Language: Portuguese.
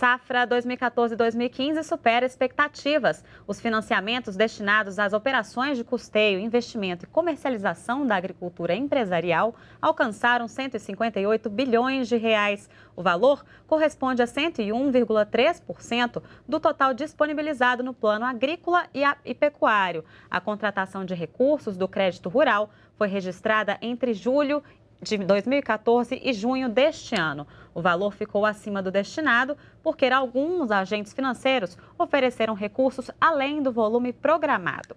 safra 2014-2015 supera expectativas. Os financiamentos destinados às operações de custeio, investimento e comercialização da agricultura empresarial alcançaram 158 bilhões de reais. O valor corresponde a 101,3% do total disponibilizado no plano agrícola e pecuário. A contratação de recursos do crédito rural foi registrada entre julho de 2014 e junho deste ano. O valor ficou acima do destinado porque alguns agentes financeiros ofereceram recursos além do volume programado.